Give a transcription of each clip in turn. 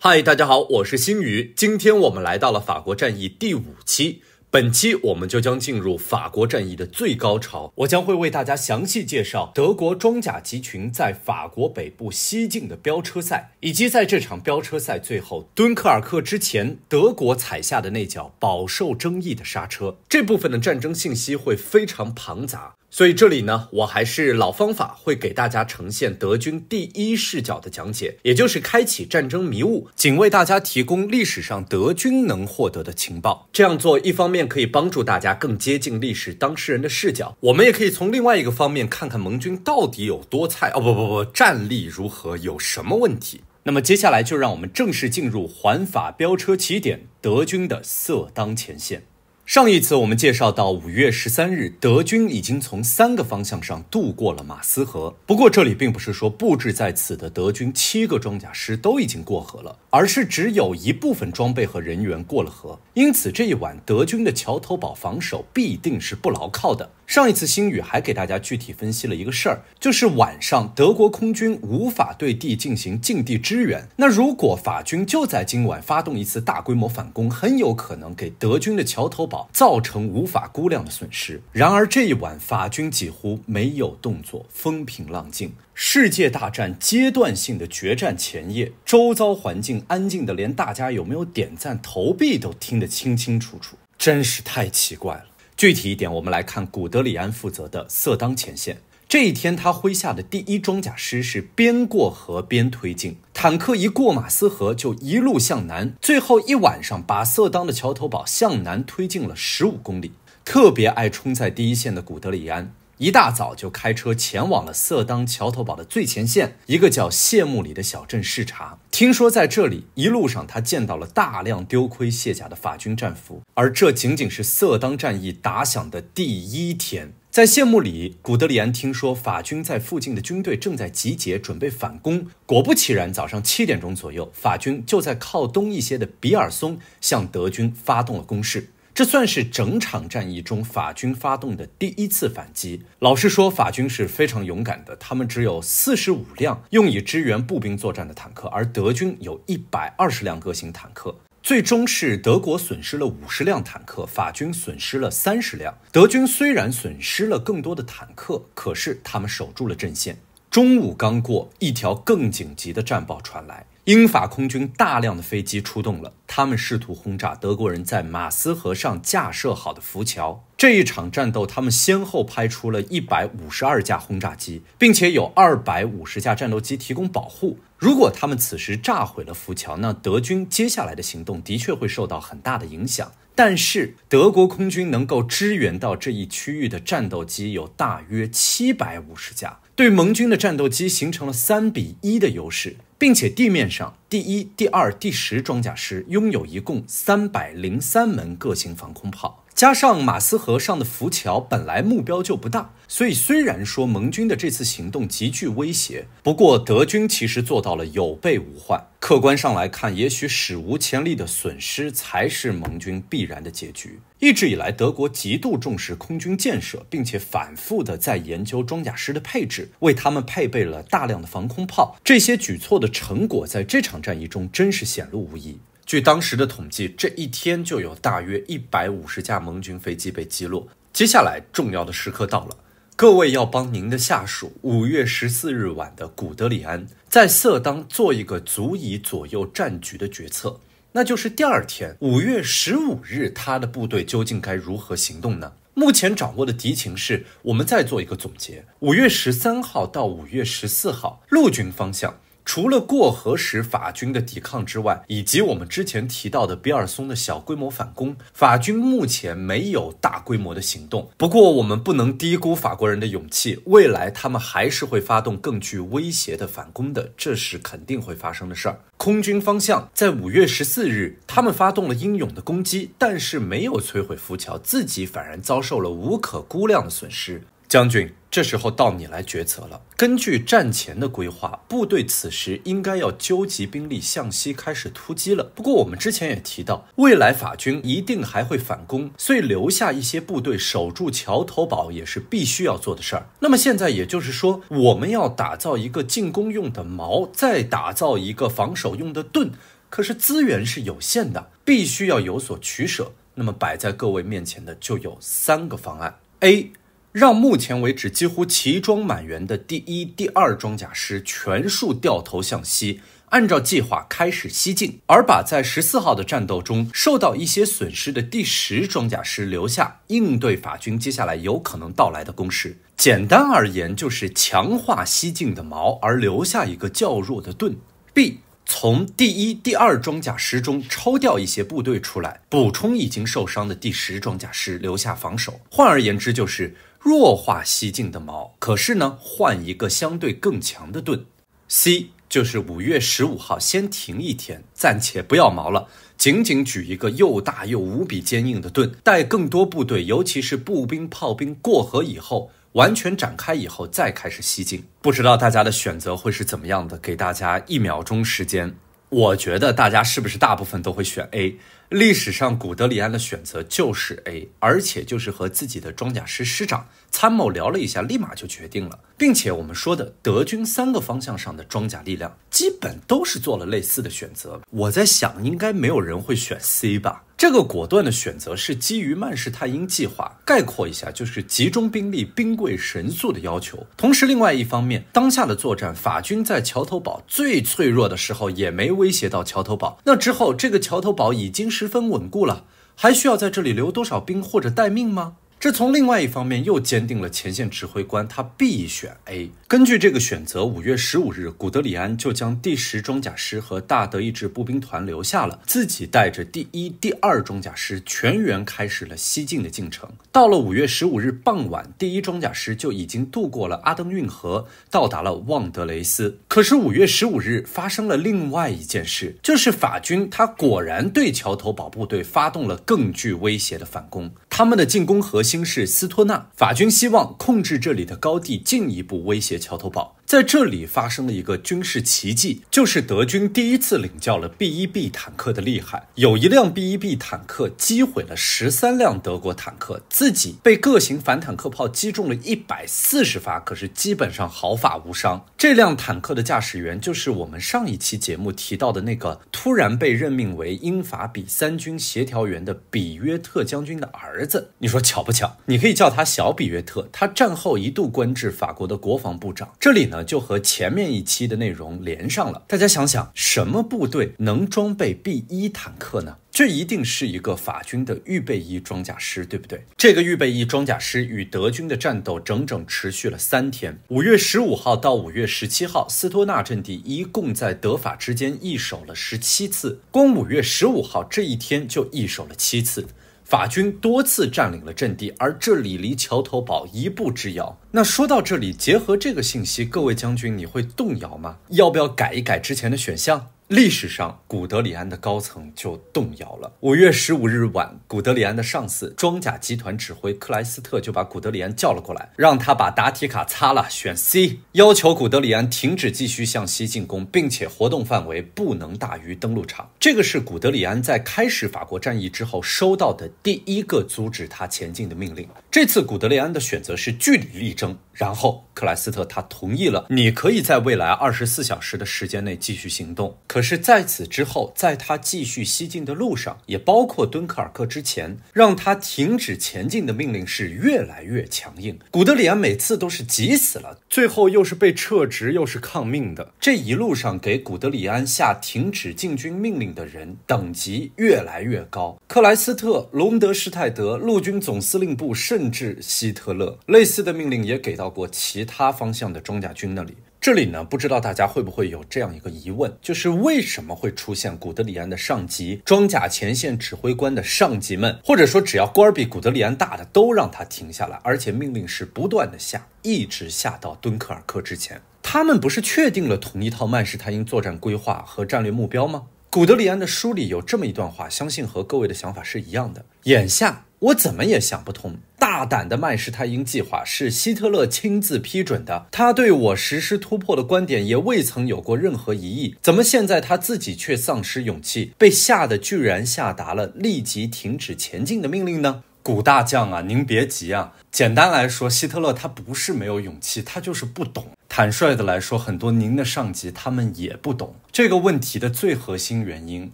嗨，大家好，我是星宇。今天我们来到了法国战役第五期，本期我们就将进入法国战役的最高潮。我将会为大家详细介绍德国装甲集群在法国北部西境的飙车赛，以及在这场飙车赛最后敦刻尔克之前，德国踩下的那脚饱受争议的刹车。这部分的战争信息会非常庞杂。所以这里呢，我还是老方法，会给大家呈现德军第一视角的讲解，也就是开启战争迷雾，仅为大家提供历史上德军能获得的情报。这样做一方面可以帮助大家更接近历史当事人的视角，我们也可以从另外一个方面看看盟军到底有多菜哦，不不不，战力如何，有什么问题？那么接下来就让我们正式进入环法飙车起点德军的色当前线。上一次我们介绍到五月十三日，德军已经从三个方向上渡过了马斯河。不过，这里并不是说布置在此的德军七个装甲师都已经过河了，而是只有一部分装备和人员过了河。因此，这一晚德军的桥头堡防守必定是不牢靠的。上一次，星宇还给大家具体分析了一个事儿，就是晚上德国空军无法对地进行近地支援。那如果法军就在今晚发动一次大规模反攻，很有可能给德军的桥头堡造成无法估量的损失。然而，这一晚法军几乎没有动作，风平浪静。世界大战阶段性的决战前夜，周遭环境安静的连大家有没有点赞投币都听得清清楚楚，真是太奇怪了。具体一点，我们来看古德里安负责的色当前线。这一天，他麾下的第一装甲师是边过河边推进，坦克一过马斯河就一路向南，最后一晚上把色当的桥头堡向南推进了十五公里。特别爱冲在第一线的古德里安。一大早就开车前往了色当桥头堡的最前线，一个叫谢幕里的小镇视察。听说在这里，一路上他见到了大量丢盔卸甲的法军战俘，而这仅仅是色当战役打响的第一天。在谢幕里，古德里安听说法军在附近的军队正在集结，准备反攻。果不其然，早上七点钟左右，法军就在靠东一些的比尔松向德军发动了攻势。这算是整场战役中法军发动的第一次反击。老实说，法军是非常勇敢的。他们只有四十五辆用以支援步兵作战的坦克，而德军有一百二十辆各型坦克。最终是德国损失了五十辆坦克，法军损失了三十辆。德军虽然损失了更多的坦克，可是他们守住了阵线。中午刚过，一条更紧急的战报传来。英法空军大量的飞机出动了，他们试图轰炸德国人在马斯河上架设好的浮桥。这一场战斗，他们先后派出了一百五十二架轰炸机，并且有二百五十架战斗机提供保护。如果他们此时炸毁了浮桥，那德军接下来的行动的确会受到很大的影响。但是，德国空军能够支援到这一区域的战斗机有大约七百五十架。对盟军的战斗机形成了三比一的优势，并且地面上第一、第二、第十装甲师拥有一共三百零三门各型防空炮。加上马斯河上的浮桥本来目标就不大，所以虽然说盟军的这次行动极具威胁，不过德军其实做到了有备无患。客观上来看，也许史无前例的损失才是盟军必然的结局。一直以来，德国极度重视空军建设，并且反复的在研究装甲师的配置，为他们配备了大量的防空炮。这些举措的成果，在这场战役中真是显露无遗。据当时的统计，这一天就有大约一百五十架盟军飞机被击落。接下来重要的时刻到了，各位要帮您的下属——五月十四日晚的古德里安，在色当做一个足以左右战局的决策。那就是第二天，五月十五日，他的部队究竟该如何行动呢？目前掌握的敌情是，我们再做一个总结：五月十三号到五月十四号，陆军方向。除了过河时法军的抵抗之外，以及我们之前提到的比尔松的小规模反攻，法军目前没有大规模的行动。不过，我们不能低估法国人的勇气，未来他们还是会发动更具威胁的反攻的，这是肯定会发生的事儿。空军方向在五月十四日，他们发动了英勇的攻击，但是没有摧毁浮桥，自己反而遭受了无可估量的损失。将军，这时候到你来抉择了。根据战前的规划，部队此时应该要纠集兵力向西开始突击了。不过我们之前也提到，未来法军一定还会反攻，所以留下一些部队守住桥头堡也是必须要做的事儿。那么现在也就是说，我们要打造一个进攻用的矛，再打造一个防守用的盾。可是资源是有限的，必须要有所取舍。那么摆在各位面前的就有三个方案：A。让目前为止几乎齐装满员的第一、第二装甲师全数掉头向西，按照计划开始西进，而把在十四号的战斗中受到一些损失的第十装甲师留下，应对法军接下来有可能到来的攻势。简单而言，就是强化西进的矛，而留下一个较弱的盾。B，从第一、第二装甲师中抽调一些部队出来，补充已经受伤的第十装甲师，留下防守。换而言之，就是。弱化西进的矛，可是呢，换一个相对更强的盾。C 就是五月十五号先停一天，暂且不要矛了，仅仅举一个又大又无比坚硬的盾，带更多部队，尤其是步兵、炮兵过河以后，完全展开以后再开始西进。不知道大家的选择会是怎么样的？给大家一秒钟时间，我觉得大家是不是大部分都会选 A？历史上古德里安的选择就是 A，而且就是和自己的装甲师师长参谋聊了一下，立马就决定了。并且我们说的德军三个方向上的装甲力量，基本都是做了类似的选择。我在想，应该没有人会选 C 吧？这个果断的选择是基于曼施泰因计划。概括一下，就是集中兵力、兵贵神速的要求。同时，另外一方面，当下的作战，法军在桥头堡最脆弱的时候也没威胁到桥头堡。那之后，这个桥头堡已经十分稳固了，还需要在这里留多少兵或者待命吗？这从另外一方面又坚定了前线指挥官，他必选 A。根据这个选择，五月十五日，古德里安就将第十装甲师和大德意志步兵团留下了，自己带着第一、第二装甲师全员开始了西进的进程。到了五月十五日傍晚，第一装甲师就已经渡过了阿登运河，到达了旺德雷斯。可是五月十五日发生了另外一件事，就是法军他果然对桥头堡部队发动了更具威胁的反攻，他们的进攻核。新是斯托纳，法军希望控制这里的高地，进一步威胁桥头堡。在这里发生了一个军事奇迹，就是德军第一次领教了 B 一 B 坦克的厉害。有一辆 B 一 B 坦克击毁了十三辆德国坦克，自己被各型反坦克炮击中了一百四十发，可是基本上毫发无伤。这辆坦克的驾驶员就是我们上一期节目提到的那个突然被任命为英法比三军协调员的比约特将军的儿子。你说巧不巧？你可以叫他小比约特。他战后一度官至法国的国防部长。这里呢，就和前面一期的内容连上了。大家想想，什么部队能装备 B 一坦克呢？这一定是一个法军的预备役装甲师，对不对？这个预备役装甲师与德军的战斗整整持续了三天，五月十五号到五月十七号，斯托纳阵地一共在德法之间易守了十七次，光五月十五号这一天就易守了七次。法军多次占领了阵地，而这里离桥头堡一步之遥。那说到这里，结合这个信息，各位将军，你会动摇吗？要不要改一改之前的选项？历史上，古德里安的高层就动摇了。五月十五日晚，古德里安的上司装甲集团指挥克莱斯特就把古德里安叫了过来，让他把答题卡擦了，选 C，要求古德里安停止继续向西进攻，并且活动范围不能大于登陆场。这个是古德里安在开始法国战役之后收到的第一个阻止他前进的命令。这次古德里安的选择是据理力争，然后。克莱斯特他同意了，你可以在未来二十四小时的时间内继续行动。可是，在此之后，在他继续西进的路上，也包括敦刻尔克之前，让他停止前进的命令是越来越强硬。古德里安每次都是急死了，最后又是被撤职，又是抗命的。这一路上给古德里安下停止进军命令的人等级越来越高，克莱斯特、隆德施泰德、陆军总司令部，甚至希特勒，类似的命令也给到过其。他方向的装甲军那里，这里呢？不知道大家会不会有这样一个疑问，就是为什么会出现古德里安的上级、装甲前线指挥官的上级们，或者说只要官儿比古德里安大的都让他停下来，而且命令是不断的下，一直下到敦刻尔克之前。他们不是确定了同一套曼施坦因作战规划和战略目标吗？古德里安的书里有这么一段话，相信和各位的想法是一样的。眼下。我怎么也想不通，大胆的曼施泰因计划是希特勒亲自批准的，他对我实施突破的观点也未曾有过任何疑义，怎么现在他自己却丧失勇气，被吓得居然下达了立即停止前进的命令呢？古大将啊，您别急啊，简单来说，希特勒他不是没有勇气，他就是不懂。坦率的来说，很多您的上级他们也不懂这个问题的最核心原因。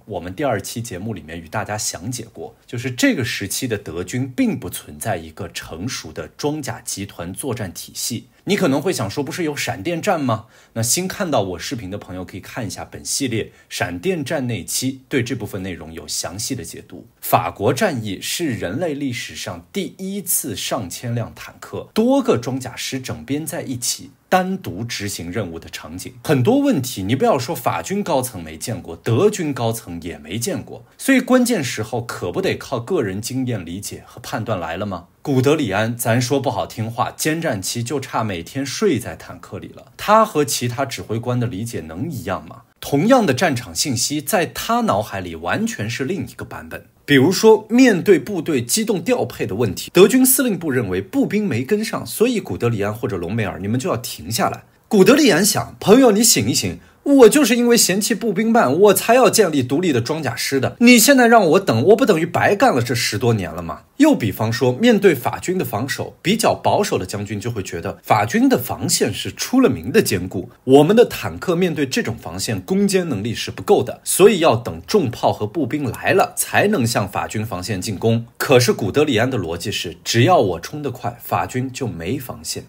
我们第二期节目里面与大家详解过，就是这个时期的德军并不存在一个成熟的装甲集团作战体系。你可能会想说，不是有闪电战吗？那新看到我视频的朋友可以看一下本系列闪电战那期，对这部分内容有详细的解读。法国战役是人类历史上第一次上千辆坦克、多个装甲师整编在一起。单独执行任务的场景，很多问题你不要说法军高层没见过，德军高层也没见过，所以关键时候可不得靠个人经验理解和判断来了吗？古德里安，咱说不好听话，兼战期就差每天睡在坦克里了，他和其他指挥官的理解能一样吗？同样的战场信息，在他脑海里完全是另一个版本。比如说，面对部队机动调配的问题，德军司令部认为步兵没跟上，所以古德里安或者隆美尔，你们就要停下来。古德里安想，朋友，你醒一醒。我就是因为嫌弃步兵慢，我才要建立独立的装甲师的。你现在让我等，我不等于白干了这十多年了吗？又比方说，面对法军的防守，比较保守的将军就会觉得法军的防线是出了名的坚固，我们的坦克面对这种防线攻坚能力是不够的，所以要等重炮和步兵来了才能向法军防线进攻。可是古德里安的逻辑是，只要我冲得快，法军就没防线，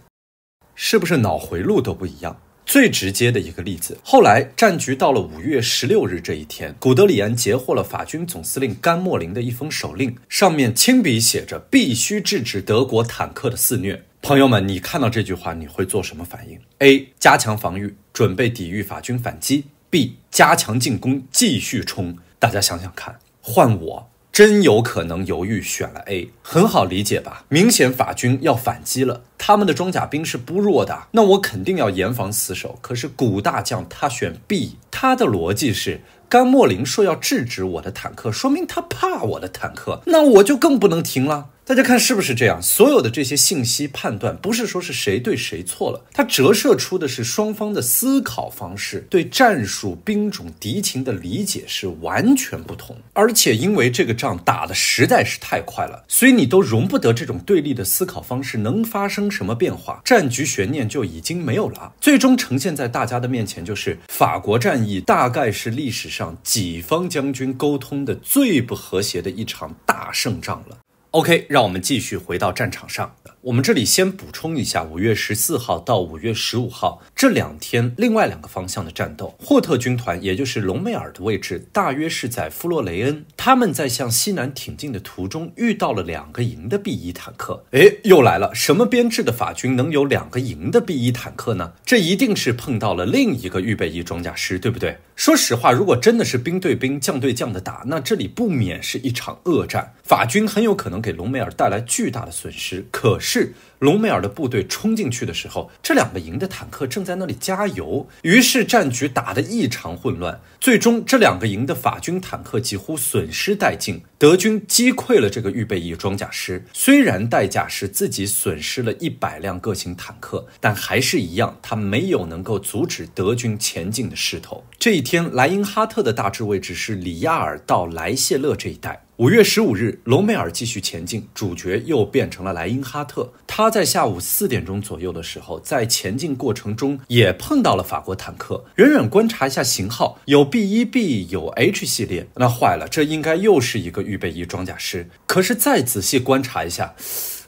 是不是脑回路都不一样？最直接的一个例子，后来战局到了五月十六日这一天，古德里安截获了法军总司令甘莫林的一封手令，上面亲笔写着：“必须制止德国坦克的肆虐。”朋友们，你看到这句话，你会做什么反应？A. 加强防御，准备抵御法军反击；B. 加强进攻，继续冲。大家想想看，换我。真有可能犹豫选了 A，很好理解吧？明显法军要反击了，他们的装甲兵是不弱的，那我肯定要严防死守。可是古大将他选 B，他的逻辑是甘莫林说要制止我的坦克，说明他怕我的坦克，那我就更不能停了。大家看是不是这样？所有的这些信息判断，不是说是谁对谁错了，它折射出的是双方的思考方式，对战术、兵种、敌情的理解是完全不同。而且因为这个仗打的实在是太快了，所以你都容不得这种对立的思考方式能发生什么变化，战局悬念就已经没有了。最终呈现在大家的面前，就是法国战役大概是历史上几方将军沟通的最不和谐的一场大胜仗了。OK，让我们继续回到战场上。我们这里先补充一下，五月十四号到五月十五号这两天，另外两个方向的战斗，霍特军团，也就是隆美尔的位置，大约是在弗洛雷恩。他们在向西南挺进的途中，遇到了两个营的 B 一坦克。哎，又来了，什么编制的法军能有两个营的 B 一坦克呢？这一定是碰到了另一个预备役装甲师，对不对？说实话，如果真的是兵对兵、将对将的打，那这里不免是一场恶战。法军很有可能给隆美尔带来巨大的损失。可是。隆美尔的部队冲进去的时候，这两个营的坦克正在那里加油，于是战局打得异常混乱。最终，这两个营的法军坦克几乎损失殆尽，德军击溃了这个预备役装甲师。虽然代价是自己损失了一百辆各型坦克，但还是一样，他没有能够阻止德军前进的势头。这一天，莱因哈特的大致位置是里亚尔到莱谢勒这一带。五月十五日，隆美尔继续前进，主角又变成了莱因哈特。他在下午四点钟左右的时候，在前进过程中也碰到了法国坦克。远远观察一下型号，有 B 一 B，有 H 系列。那坏了，这应该又是一个预备役装甲师。可是再仔细观察一下。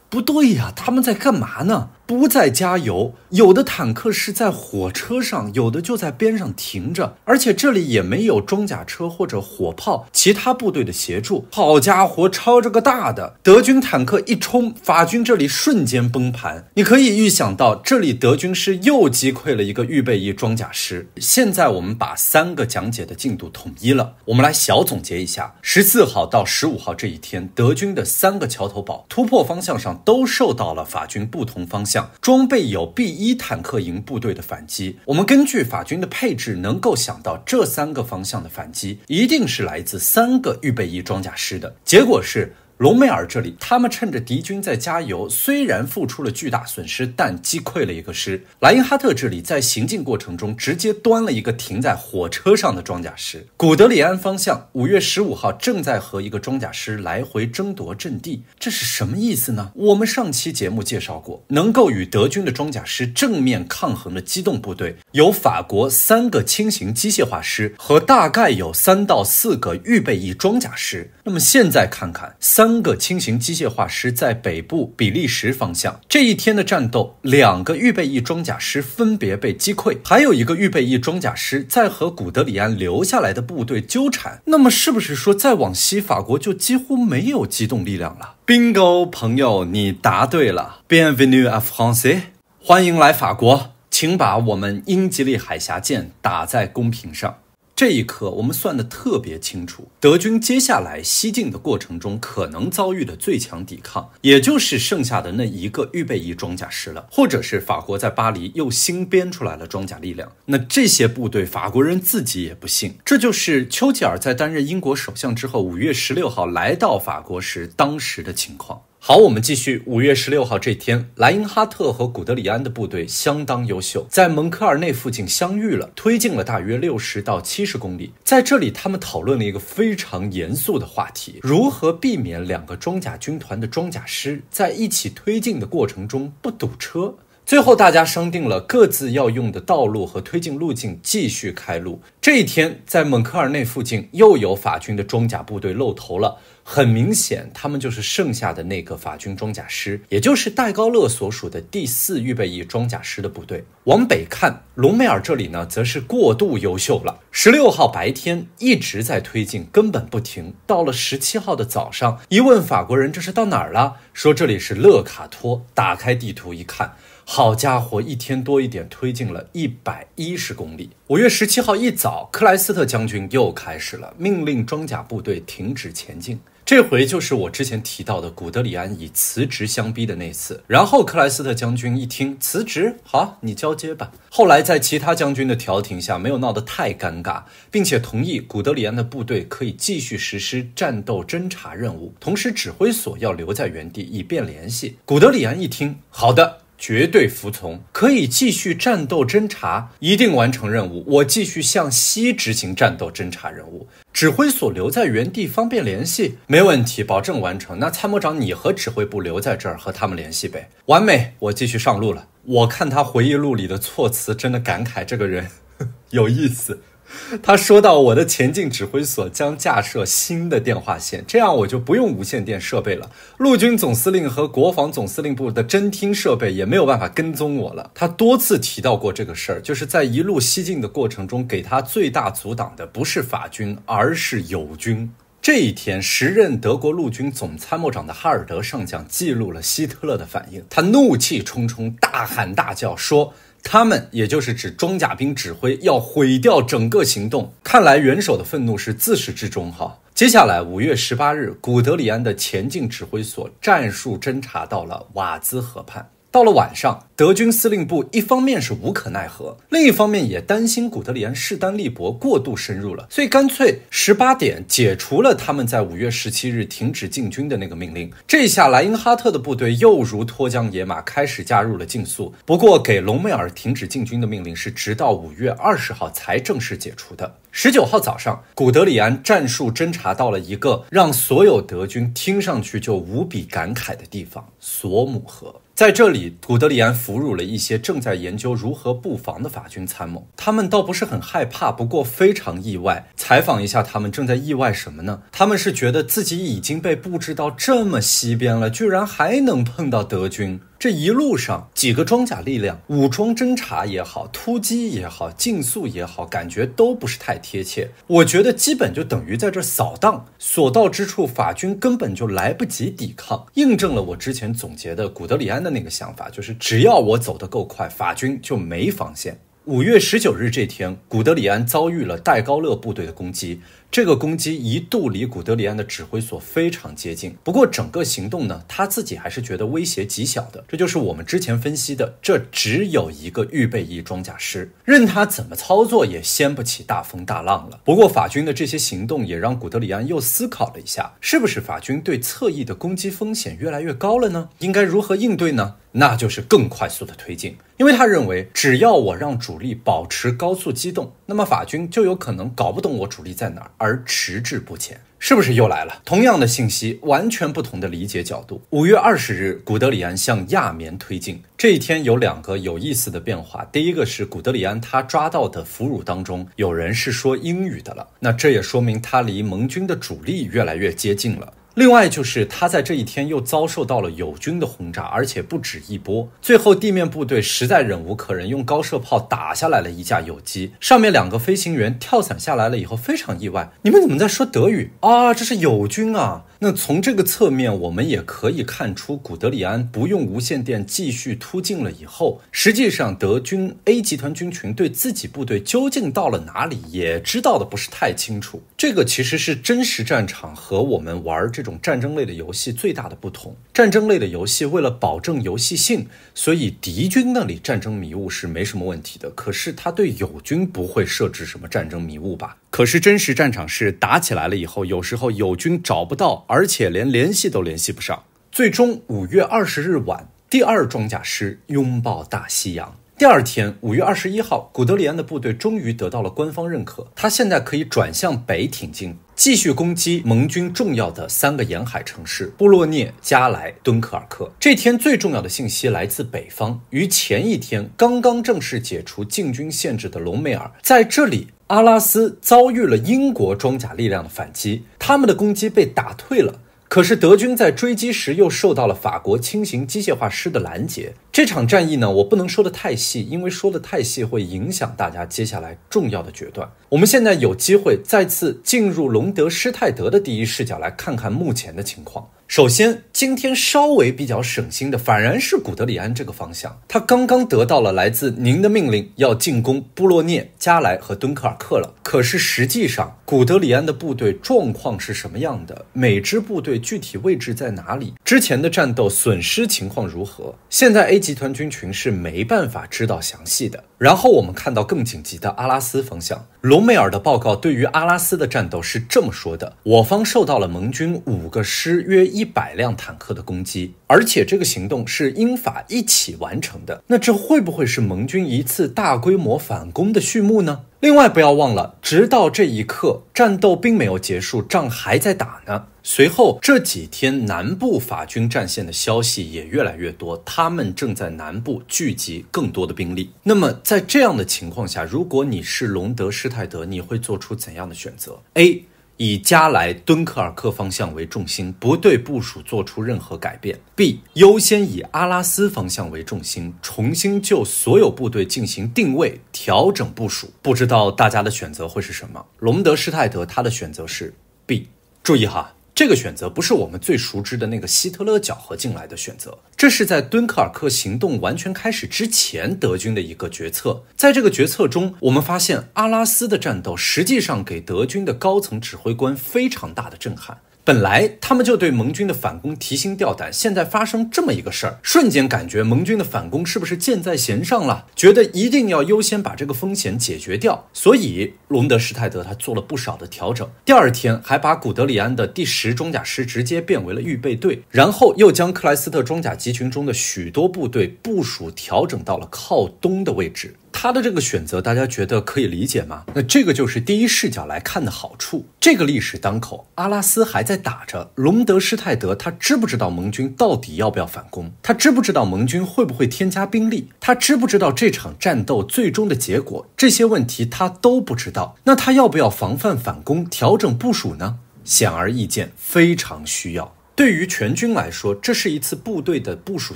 不对呀，他们在干嘛呢？不在加油，有的坦克是在火车上，有的就在边上停着，而且这里也没有装甲车或者火炮，其他部队的协助。好家伙，抄着个大的德军坦克一冲，法军这里瞬间崩盘。你可以预想到，这里德军是又击溃了一个预备役装甲师。现在我们把三个讲解的进度统一了，我们来小总结一下：十四号到十五号这一天，德军的三个桥头堡突破方向上。都受到了法军不同方向装备有 B 一坦克营部队的反击。我们根据法军的配置，能够想到这三个方向的反击一定是来自三个预备役装甲师的结果是。隆美尔这里，他们趁着敌军在加油，虽然付出了巨大损失，但击溃了一个师。莱因哈特这里在行进过程中，直接端了一个停在火车上的装甲师。古德里安方向，五月十五号正在和一个装甲师来回争夺阵地，这是什么意思呢？我们上期节目介绍过，能够与德军的装甲师正面抗衡的机动部队，有法国三个轻型机械化师和大概有三到四个预备役装甲师。那么现在看看三。三个轻型机械化师在北部比利时方向，这一天的战斗，两个预备役装甲师分别被击溃，还有一个预备役装甲师在和古德里安留下来的部队纠缠。那么，是不是说再往西，法国就几乎没有机动力量了？Bingo，朋友，你答对了。Bienvenue a France，欢迎来法国，请把我们英吉利海峡舰打在公屏上。这一刻，我们算的特别清楚，德军接下来西进的过程中可能遭遇的最强抵抗，也就是剩下的那一个预备役装甲师了，或者是法国在巴黎又新编出来了装甲力量。那这些部队，法国人自己也不信。这就是丘吉尔在担任英国首相之后，五月十六号来到法国时当时的情况。好，我们继续。五月十六号这天，莱因哈特和古德里安的部队相当优秀，在蒙科尔内附近相遇了，推进了大约六十到七十公里。在这里，他们讨论了一个非常严肃的话题：如何避免两个装甲军团的装甲师在一起推进的过程中不堵车。最后，大家商定了各自要用的道路和推进路径，继续开路。这一天，在蒙克尔内附近又有法军的装甲部队露头了。很明显，他们就是剩下的那个法军装甲师，也就是戴高乐所属的第四预备役装甲师的部队。往北看，隆美尔这里呢，则是过度优秀了。十六号白天一直在推进，根本不停。到了十七号的早上，一问法国人这是到哪儿了，说这里是勒卡托。打开地图一看。好家伙，一天多一点推进了一百一十公里。五月十七号一早，克莱斯特将军又开始了命令装甲部队停止前进。这回就是我之前提到的古德里安以辞职相逼的那次。然后克莱斯特将军一听辞职，好，你交接吧。后来在其他将军的调停下，没有闹得太尴尬，并且同意古德里安的部队可以继续实施战斗侦察任务，同时指挥所要留在原地以便联系。古德里安一听，好的。绝对服从，可以继续战斗侦察，一定完成任务。我继续向西执行战斗侦察任务，指挥所留在原地方便联系，没问题，保证完成。那参谋长，你和指挥部留在这儿和他们联系呗。完美，我继续上路了。我看他回忆录里的措辞，真的感慨，这个人 有意思。他说到：“我的前进指挥所将架设新的电话线，这样我就不用无线电设备了。陆军总司令和国防总司令部的侦听设备也没有办法跟踪我了。”他多次提到过这个事儿，就是在一路西进的过程中，给他最大阻挡的不是法军，而是友军。这一天，时任德国陆军总参谋长的哈尔德上将记录了希特勒的反应，他怒气冲冲，大喊大叫说。他们，也就是指装甲兵指挥，要毁掉整个行动。看来元首的愤怒是自始至终哈。接下来五月十八日，古德里安的前进指挥所战术侦察到了瓦兹河畔。到了晚上，德军司令部一方面是无可奈何，另一方面也担心古德里安势单力薄，过度深入了，所以干脆十八点解除了他们在五月十七日停止进军的那个命令。这下莱因哈特的部队又如脱缰野马，开始加入了竞速。不过，给隆美尔停止进军的命令是直到五月二十号才正式解除的。十九号早上，古德里安战术侦察到了一个让所有德军听上去就无比感慨的地方——索姆河。在这里，古德里安俘虏了一些正在研究如何布防的法军参谋。他们倒不是很害怕，不过非常意外。采访一下，他们正在意外什么呢？他们是觉得自己已经被布置到这么西边了，居然还能碰到德军。这一路上几个装甲力量，武装侦察也好，突击也好，竞速也好，感觉都不是太贴切。我觉得基本就等于在这扫荡，所到之处法军根本就来不及抵抗，印证了我之前总结的古德里安的那个想法，就是只要我走得够快，法军就没防线。五月十九日这天，古德里安遭遇了戴高乐部队的攻击。这个攻击一度离古德里安的指挥所非常接近。不过，整个行动呢，他自己还是觉得威胁极小的。这就是我们之前分析的，这只有一个预备役装甲师，任他怎么操作也掀不起大风大浪了。不过，法军的这些行动也让古德里安又思考了一下，是不是法军对侧翼的攻击风险越来越高了呢？应该如何应对呢？那就是更快速的推进。因为他认为，只要我让主力保持高速机动，那么法军就有可能搞不懂我主力在哪儿，而迟滞不前。是不是又来了？同样的信息，完全不同的理解角度。五月二十日，古德里安向亚眠推进。这一天有两个有意思的变化。第一个是古德里安他抓到的俘虏当中，有人是说英语的了。那这也说明他离盟军的主力越来越接近了。另外就是他在这一天又遭受到了友军的轰炸，而且不止一波。最后地面部队实在忍无可忍，用高射炮打下来了一架友机，上面两个飞行员跳伞下来了以后，非常意外，你们怎么在说德语啊？这是友军啊。那从这个侧面，我们也可以看出，古德里安不用无线电继续突进了以后，实际上德军 A 集团军群对自己部队究竟到了哪里，也知道的不是太清楚。这个其实是真实战场和我们玩这种战争类的游戏最大的不同。战争类的游戏为了保证游戏性，所以敌军那里战争迷雾是没什么问题的，可是他对友军不会设置什么战争迷雾吧？可是，真实战场是打起来了以后，有时候友军找不到，而且连联系都联系不上。最终，五月二十日晚，第二装甲师拥抱大西洋。第二天，五月二十一号，古德里安的部队终于得到了官方认可，他现在可以转向北挺进，继续攻击盟军重要的三个沿海城市：布洛涅、加莱、敦刻尔克。这天最重要的信息来自北方，于前一天刚刚正式解除禁军限制的隆美尔在这里。阿拉斯遭遇了英国装甲力量的反击，他们的攻击被打退了。可是德军在追击时又受到了法国轻型机械化师的拦截。这场战役呢，我不能说的太细，因为说的太细会影响大家接下来重要的决断。我们现在有机会再次进入隆德施泰德的第一视角，来看看目前的情况。首先，今天稍微比较省心的反而是古德里安这个方向，他刚刚得到了来自您的命令，要进攻布洛涅、加莱和敦刻尔克了。可是实际上，古德里安的部队状况是什么样的？每支部队具体位置在哪里？之前的战斗损失情况如何？现在 A 集团军群是没办法知道详细的。然后我们看到更紧急的阿拉斯方向，隆美尔的报告对于阿拉斯的战斗是这么说的：我方受到了盟军五个师约。一百辆坦克的攻击，而且这个行动是英法一起完成的。那这会不会是盟军一次大规模反攻的序幕呢？另外，不要忘了，直到这一刻，战斗并没有结束，仗还在打呢。随后这几天，南部法军战线的消息也越来越多，他们正在南部聚集更多的兵力。那么，在这样的情况下，如果你是隆德施泰德，你会做出怎样的选择？A 以加来敦克尔克方向为重心，不对部署做出任何改变。B 优先以阿拉斯方向为重心，重新就所有部队进行定位调整部署。不知道大家的选择会是什么？隆德施泰德他的选择是 B。注意哈。这个选择不是我们最熟知的那个希特勒搅和进来的选择，这是在敦刻尔克行动完全开始之前德军的一个决策。在这个决策中，我们发现阿拉斯的战斗实际上给德军的高层指挥官非常大的震撼。本来他们就对盟军的反攻提心吊胆，现在发生这么一个事儿，瞬间感觉盟军的反攻是不是箭在弦上了？觉得一定要优先把这个风险解决掉，所以隆德施泰德他做了不少的调整。第二天还把古德里安的第十装甲师直接变为了预备队，然后又将克莱斯特装甲集群中的许多部队部署调整到了靠东的位置。他的这个选择，大家觉得可以理解吗？那这个就是第一视角来看的好处。这个历史当口，阿拉斯还在打着隆德施泰德，他知不知道盟军到底要不要反攻？他知不知道盟军会不会添加兵力？他知不知道这场战斗最终的结果？这些问题他都不知道。那他要不要防范反攻，调整部署呢？显而易见，非常需要。对于全军来说，这是一次部队的部署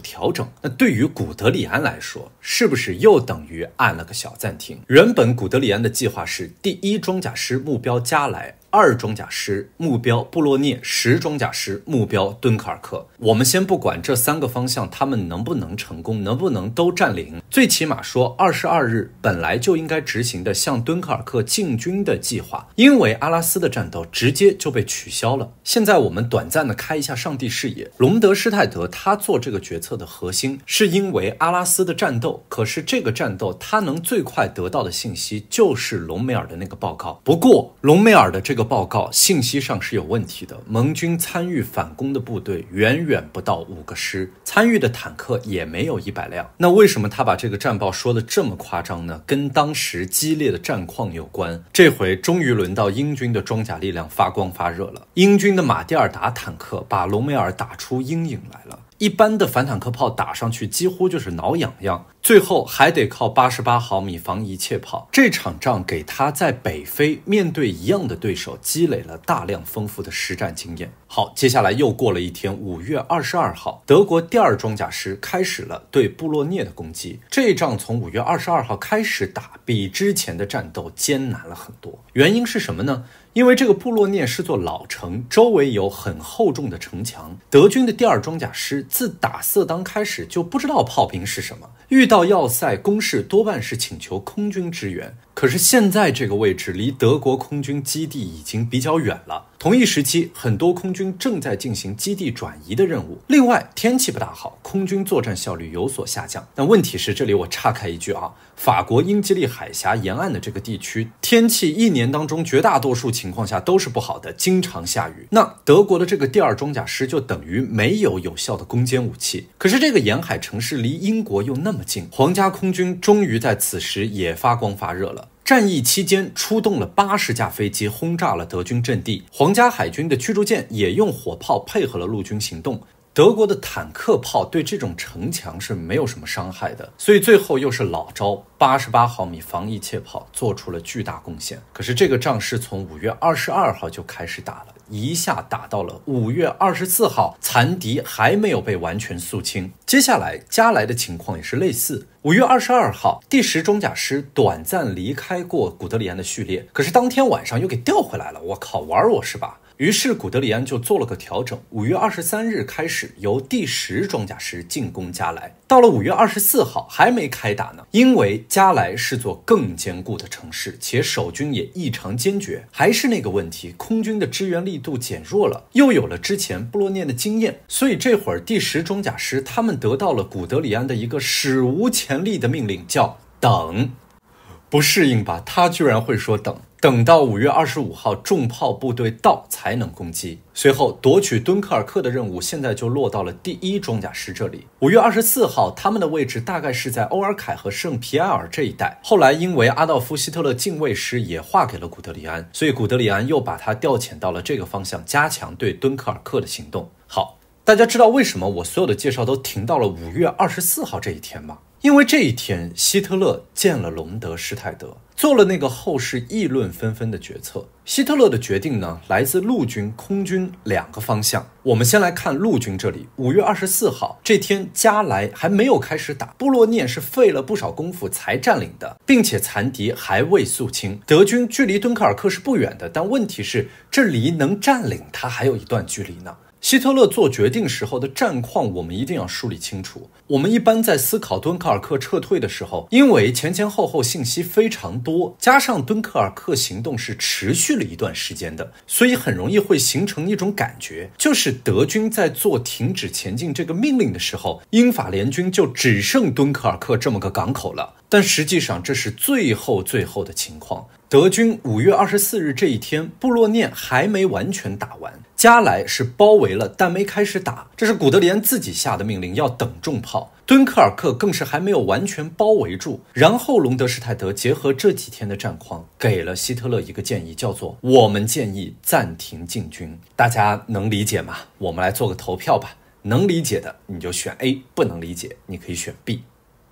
调整。那对于古德里安来说，是不是又等于按了个小暂停？原本古德里安的计划是第一装甲师目标加来。二装甲师目标布洛涅，十装甲师目标敦刻尔克。我们先不管这三个方向他们能不能成功，能不能都占领，最起码说二十二日本来就应该执行的向敦刻尔克进军的计划，因为阿拉斯的战斗直接就被取消了。现在我们短暂的开一下上帝视野，隆德施泰德他做这个决策的核心是因为阿拉斯的战斗，可是这个战斗他能最快得到的信息就是隆美尔的那个报告。不过隆美尔的这个。报告信息上是有问题的，盟军参与反攻的部队远远不到五个师，参与的坦克也没有一百辆。那为什么他把这个战报说的这么夸张呢？跟当时激烈的战况有关。这回终于轮到英军的装甲力量发光发热了，英军的马蒂尔达坦克把隆美尔打出阴影来了。一般的反坦克炮打上去几乎就是挠痒痒，最后还得靠八十八毫米防一切炮。这场仗给他在北非面对一样的对手积累了大量丰富的实战经验。好，接下来又过了一天，五月二十二号，德国第二装甲师开始了对布洛涅的攻击。这仗从五月二十二号开始打，比之前的战斗艰难了很多。原因是什么呢？因为这个布洛涅是座老城，周围有很厚重的城墙。德军的第二装甲师自打色当开始就不知道炮兵是什么，遇到要塞攻势多半是请求空军支援。可是现在这个位置离德国空军基地已经比较远了。同一时期，很多空军正在进行基地转移的任务。另外，天气不大好，空军作战效率有所下降。但问题是，这里我岔开一句啊，法国英吉利海峡沿岸的这个地区，天气一年当中绝大多数情况下都是不好的，经常下雨。那德国的这个第二装甲师就等于没有有效的攻坚武器。可是这个沿海城市离英国又那么近，皇家空军终于在此时也发光发热了。战役期间出动了八十架飞机轰炸了德军阵地，皇家海军的驱逐舰也用火炮配合了陆军行动。德国的坦克炮对这种城墙是没有什么伤害的，所以最后又是老招八十八毫米防疫切炮做出了巨大贡献。可是这个仗是从五月二十二号就开始打了。一下打到了五月二十四号，残敌还没有被完全肃清。接下来加莱的情况也是类似。五月二十二号，第十装甲师短暂离开过古德里安的序列，可是当天晚上又给调回来了。我靠，玩我是吧？于是古德里安就做了个调整，五月二十三日开始由第十装甲师进攻加莱。到了五月二十四号还没开打呢，因为加莱是座更坚固的城市，且守军也异常坚决。还是那个问题，空军的支援力度减弱了，又有了之前布洛涅的经验，所以这会儿第十装甲师他们得到了古德里安的一个史无前例的命令，叫等。不适应吧？他居然会说等。等到五月二十五号，重炮部队到才能攻击。随后夺取敦刻尔克的任务，现在就落到了第一装甲师这里。五月二十四号，他们的位置大概是在欧尔凯和圣皮埃尔这一带。后来因为阿道夫希特勒禁卫师也划给了古德里安，所以古德里安又把他调遣到了这个方向，加强对敦刻尔克的行动。好，大家知道为什么我所有的介绍都停到了五月二十四号这一天吗？因为这一天，希特勒见了隆德施泰德，做了那个后世议论纷纷的决策。希特勒的决定呢，来自陆军、空军两个方向。我们先来看陆军这里。五月二十四号这天，加莱还没有开始打，布洛涅是费了不少功夫才占领的，并且残敌还未肃清。德军距离敦刻尔克是不远的，但问题是，这离能占领它还有一段距离呢。希特勒做决定时候的战况，我们一定要梳理清楚。我们一般在思考敦刻尔克撤退的时候，因为前前后后信息非常多，加上敦刻尔克行动是持续了一段时间的，所以很容易会形成一种感觉，就是德军在做停止前进这个命令的时候，英法联军就只剩敦刻尔克这么个港口了。但实际上，这是最后最后的情况。德军五月二十四日这一天，布洛涅还没完全打完，加莱是包围了，但没开始打。这是古德连自己下的命令，要等重炮。敦刻尔克更是还没有完全包围住。然后隆德施泰德结合这几天的战况，给了希特勒一个建议，叫做“我们建议暂停进军”。大家能理解吗？我们来做个投票吧。能理解的你就选 A，不能理解你可以选 B。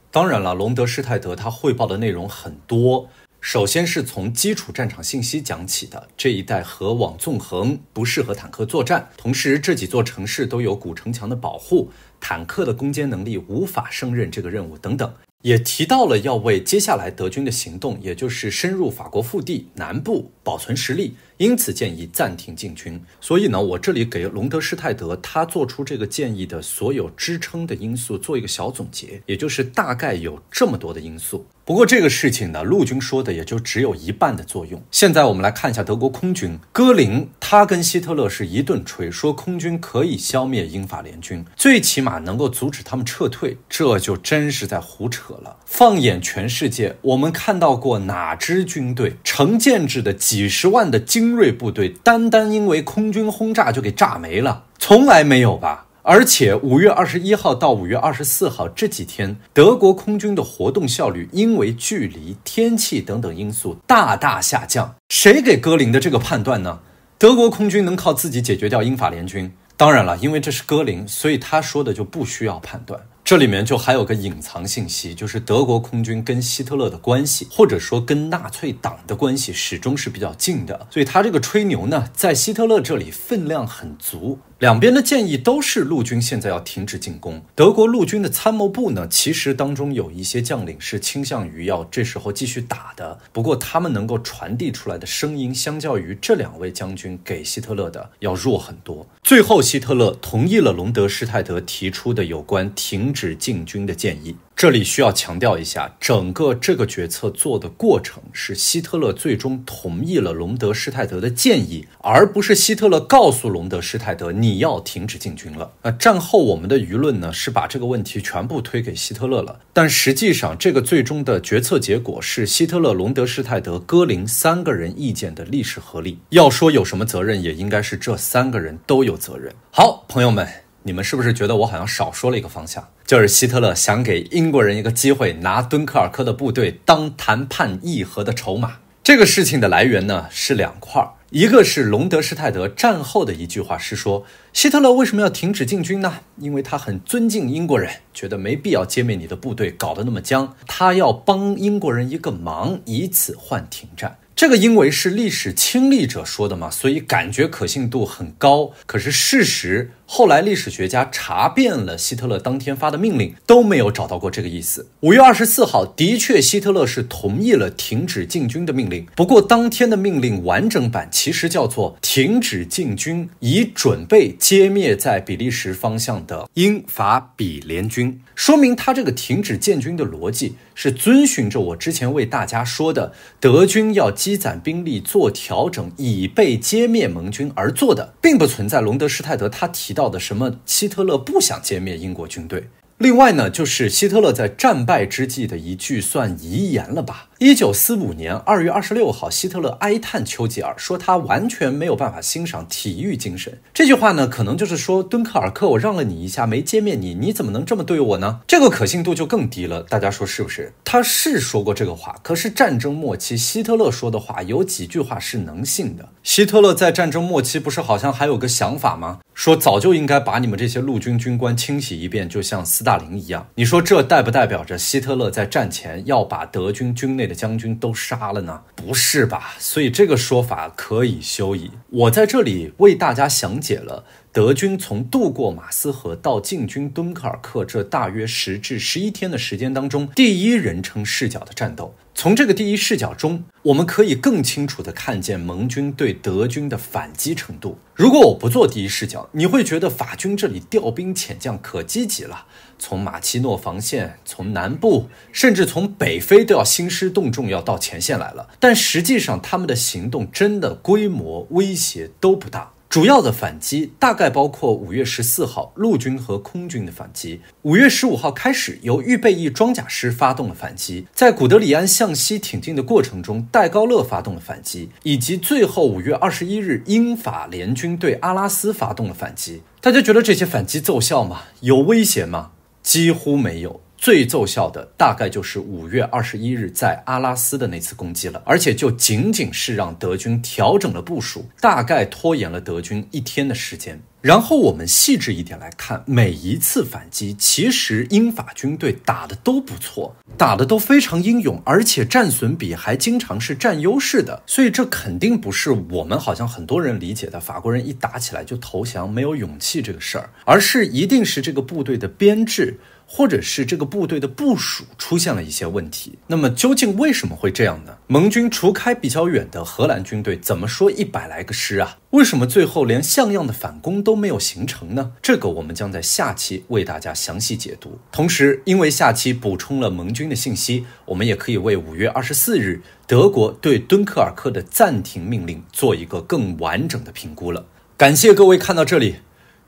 当然了，隆德施泰德他汇报的内容很多。首先是从基础战场信息讲起的，这一带河网纵横，不适合坦克作战。同时，这几座城市都有古城墙的保护，坦克的攻坚能力无法胜任这个任务。等等，也提到了要为接下来德军的行动，也就是深入法国腹地南部保存实力。因此建议暂停进军。所以呢，我这里给隆德施泰德他做出这个建议的所有支撑的因素做一个小总结，也就是大概有这么多的因素。不过这个事情呢，陆军说的也就只有一半的作用。现在我们来看一下德国空军，戈林他跟希特勒是一顿吹，说空军可以消灭英法联军，最起码能够阻止他们撤退，这就真是在胡扯了。放眼全世界，我们看到过哪支军队成建制的几十万的精？精锐部队单单因为空军轰炸就给炸没了，从来没有吧？而且五月二十一号到五月二十四号这几天，德国空军的活动效率因为距离、天气等等因素大大下降。谁给戈林的这个判断呢？德国空军能靠自己解决掉英法联军？当然了，因为这是戈林，所以他说的就不需要判断。这里面就还有个隐藏信息，就是德国空军跟希特勒的关系，或者说跟纳粹党的关系始终是比较近的，所以他这个吹牛呢，在希特勒这里分量很足。两边的建议都是陆军现在要停止进攻。德国陆军的参谋部呢，其实当中有一些将领是倾向于要这时候继续打的，不过他们能够传递出来的声音，相较于这两位将军给希特勒的要弱很多。最后，希特勒同意了隆德施泰德提出的有关停止进军的建议。这里需要强调一下，整个这个决策做的过程是希特勒最终同意了隆德施泰德的建议，而不是希特勒告诉隆德施泰德你要停止进军了。那战后我们的舆论呢是把这个问题全部推给希特勒了，但实际上这个最终的决策结果是希特勒、隆德施泰德、戈林三个人意见的历史合力。要说有什么责任，也应该是这三个人都有责任。好，朋友们。你们是不是觉得我好像少说了一个方向？就是希特勒想给英国人一个机会，拿敦刻尔克的部队当谈判议和的筹码。这个事情的来源呢是两块儿，一个是隆德施泰德战后的一句话是说，希特勒为什么要停止进军呢？因为他很尊敬英国人，觉得没必要歼灭你的部队，搞得那么僵，他要帮英国人一个忙，以此换停战。这个因为是历史亲历者说的嘛，所以感觉可信度很高。可是事实。后来历史学家查遍了希特勒当天发的命令，都没有找到过这个意思。五月二十四号，的确，希特勒是同意了停止进军的命令。不过，当天的命令完整版其实叫做“停止进军，以准备歼灭在比利时方向的英法比联军”。说明他这个停止建军的逻辑是遵循着我之前为大家说的，德军要积攒兵力做调整，以被歼灭盟军而做的，并不存在隆德施泰德他提到的什么？希特勒不想歼灭英国军队。另外呢，就是希特勒在战败之际的一句算遗言了吧？一九四五年二月二十六号，希特勒哀叹丘吉尔说他完全没有办法欣赏体育精神。这句话呢，可能就是说敦刻尔克，我让了你一下，没歼灭你，你怎么能这么对我呢？这个可信度就更低了。大家说是不是？他是说过这个话，可是战争末期，希特勒说的话有几句话是能信的。希特勒在战争末期不是好像还有个想法吗？说早就应该把你们这些陆军军官清洗一遍，就像斯大林一样。你说这代不代表着希特勒在战前要把德军军内？将军都杀了呢？不是吧？所以这个说法可以休矣。我在这里为大家详解了德军从渡过马斯河到进军敦刻尔克这大约十至十一天的时间当中，第一人称视角的战斗。从这个第一视角中，我们可以更清楚地看见盟军对德军的反击程度。如果我不做第一视角，你会觉得法军这里调兵遣将可积极了。从马奇诺防线、从南部，甚至从北非，都要兴师动众，要到前线来了。但实际上，他们的行动真的规模、威胁都不大。主要的反击大概包括五月十四号陆军和空军的反击，五月十五号开始由预备役装甲师发动了反击。在古德里安向西挺进的过程中，戴高乐发动了反击，以及最后五月二十一日英法联军对阿拉斯发动了反击。大家觉得这些反击奏效吗？有威胁吗？几乎没有最奏效的，大概就是五月二十一日在阿拉斯的那次攻击了，而且就仅仅是让德军调整了部署，大概拖延了德军一天的时间。然后我们细致一点来看，每一次反击，其实英法军队打的都不错，打的都非常英勇，而且战损比还经常是占优势的。所以这肯定不是我们好像很多人理解的法国人一打起来就投降、没有勇气这个事儿，而是一定是这个部队的编制。或者是这个部队的部署出现了一些问题，那么究竟为什么会这样呢？盟军除开比较远的荷兰军队，怎么说一百来个师啊？为什么最后连像样的反攻都没有形成呢？这个我们将在下期为大家详细解读。同时，因为下期补充了盟军的信息，我们也可以为五月二十四日德国对敦刻尔克的暂停命令做一个更完整的评估了。感谢各位看到这里。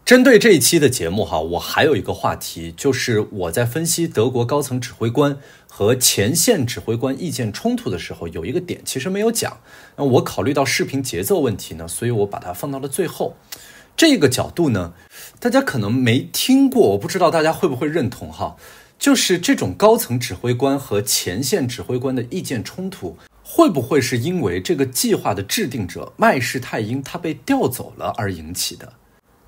针对这一期的节目哈，我还有一个话题，就是我在分析德国高层指挥官和前线指挥官意见冲突的时候，有一个点其实没有讲。那我考虑到视频节奏问题呢，所以我把它放到了最后。这个角度呢，大家可能没听过，我不知道大家会不会认同哈，就是这种高层指挥官和前线指挥官的意见冲突，会不会是因为这个计划的制定者麦氏太英他被调走了而引起的？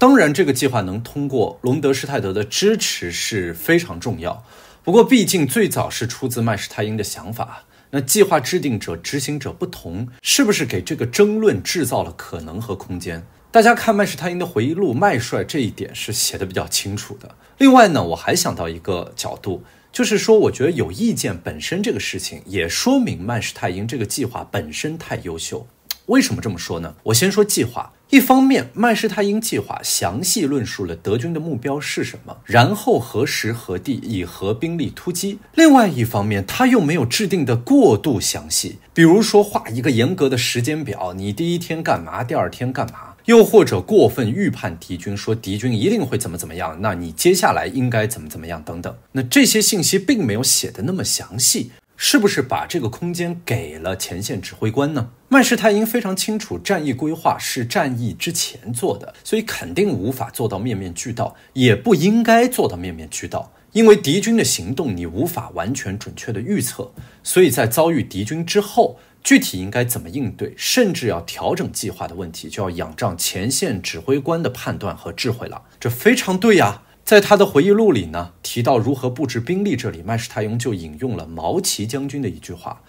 当然，这个计划能通过隆德施泰德的支持是非常重要。不过，毕竟最早是出自曼施泰因的想法，那计划制定者、执行者不同，是不是给这个争论制造了可能和空间？大家看曼施泰因的回忆录，《麦帅》这一点是写的比较清楚的。另外呢，我还想到一个角度，就是说，我觉得有意见本身这个事情，也说明曼施泰因这个计划本身太优秀。为什么这么说呢？我先说计划。一方面，曼施泰因计划详细论述了德军的目标是什么，然后何时何地以何兵力突击。另外一方面，他又没有制定的过度详细，比如说画一个严格的时间表，你第一天干嘛，第二天干嘛，又或者过分预判敌军，说敌军一定会怎么怎么样，那你接下来应该怎么怎么样等等。那这些信息并没有写的那么详细。是不是把这个空间给了前线指挥官呢？曼施泰因非常清楚，战役规划是战役之前做的，所以肯定无法做到面面俱到，也不应该做到面面俱到，因为敌军的行动你无法完全准确的预测，所以在遭遇敌军之后，具体应该怎么应对，甚至要调整计划的问题，就要仰仗前线指挥官的判断和智慧了。这非常对呀。在他的回忆录里呢，提到如何布置兵力，这里麦士泰翁就引用了毛奇将军的一句话：“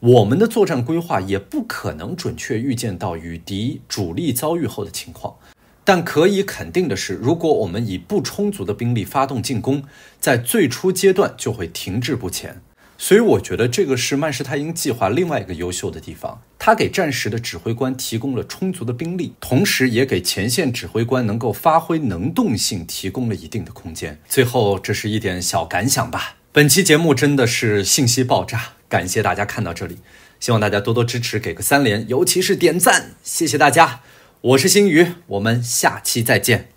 我们的作战规划也不可能准确预见到与敌主力遭遇后的情况，但可以肯定的是，如果我们以不充足的兵力发动进攻，在最初阶段就会停滞不前。”所以我觉得这个是曼施泰因计划另外一个优秀的地方，他给战时的指挥官提供了充足的兵力，同时也给前线指挥官能够发挥能动性提供了一定的空间。最后，这是一点小感想吧。本期节目真的是信息爆炸，感谢大家看到这里，希望大家多多支持，给个三连，尤其是点赞，谢谢大家。我是星宇，我们下期再见。